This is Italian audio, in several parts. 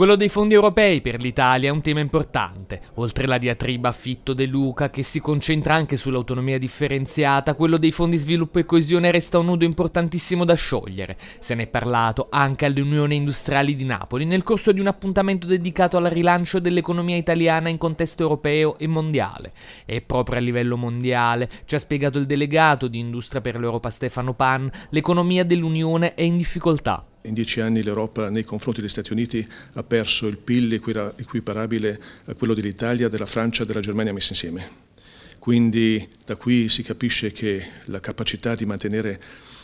Quello dei fondi europei per l'Italia è un tema importante. Oltre la diatriba affitto De Luca, che si concentra anche sull'autonomia differenziata, quello dei fondi sviluppo e coesione resta un nudo importantissimo da sciogliere. Se ne è parlato anche all'Unione Industriali di Napoli nel corso di un appuntamento dedicato al rilancio dell'economia italiana in contesto europeo e mondiale. E proprio a livello mondiale, ci ha spiegato il delegato di Industria per l'Europa Stefano Pan, l'economia dell'Unione è in difficoltà. In dieci anni l'Europa nei confronti degli Stati Uniti ha perso il PIL equiparabile a quello dell'Italia, della Francia e della Germania messi insieme. Quindi da qui si capisce che la capacità di mantenere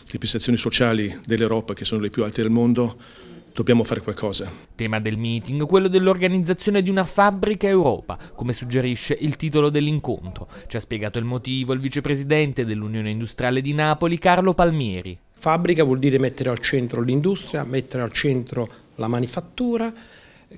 le prestazioni sociali dell'Europa, che sono le più alte del mondo, dobbiamo fare qualcosa. Tema del meeting, quello dell'organizzazione di una fabbrica Europa, come suggerisce il titolo dell'incontro. Ci ha spiegato il motivo il vicepresidente dell'Unione Industriale di Napoli, Carlo Palmieri. Fabbrica vuol dire mettere al centro l'industria, mettere al centro la manifattura,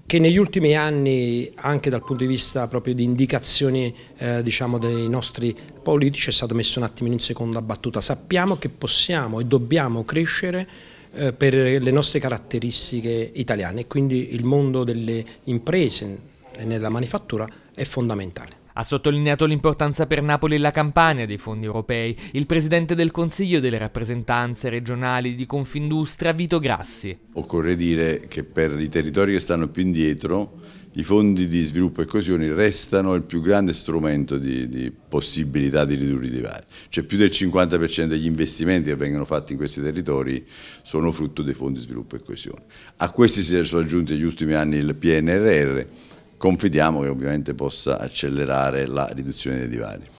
che negli ultimi anni, anche dal punto di vista proprio di indicazioni eh, diciamo, dei nostri politici, è stato messo un attimino in seconda battuta. Sappiamo che possiamo e dobbiamo crescere eh, per le nostre caratteristiche italiane e quindi il mondo delle imprese e nella manifattura è fondamentale. Ha sottolineato l'importanza per Napoli e la Campania dei fondi europei il presidente del Consiglio delle rappresentanze regionali di Confindustria Vito Grassi. Occorre dire che per i territori che stanno più indietro i fondi di sviluppo e coesione restano il più grande strumento di, di possibilità di ridurre i divari. Cioè più del 50% degli investimenti che vengono fatti in questi territori sono frutto dei fondi di sviluppo e coesione. A questi si sono aggiunti negli ultimi anni il PNRR Confidiamo che ovviamente possa accelerare la riduzione dei divari.